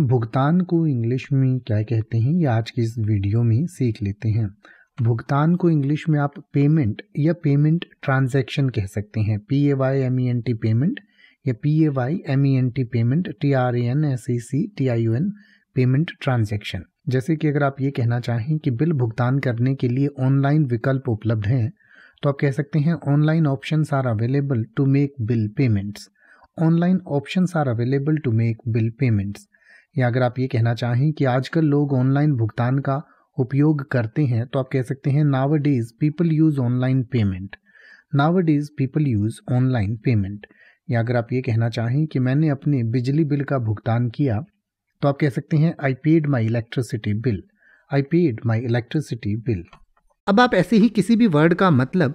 भुगतान को इंग्लिश में क्या कहते हैं ये आज की इस वीडियो में सीख लेते हैं भुगतान को इंग्लिश में आप पेमेंट या पेमेंट ट्रांजैक्शन कह सकते हैं P A Y M E N T payment या P A Y M E N T payment T R A N S E C T I U N payment transaction जैसे कि अगर आप ये कहना चाहें कि बिल भुगतान करने के लिए ऑनलाइन विकल्प उपलब्ध हैं तो आप कह सकते हैं online option are available to make bill payments online option are available to make bill payments या अगर आप ये कहना चाहें कि आजकल लोग ऑनलाइन भुगतान का उपयोग करते हैं तो आप कह सकते हैं now days people use online payment now days people use online payment या अगर आप ये कहना चाहें कि मैंने अपने बिजली बिल का भुगतान किया तो आप कह सकते हैं I paid my electricity bill I paid my electricity bill अब आप ऐसे ही किसी भी वर्ड का मतलब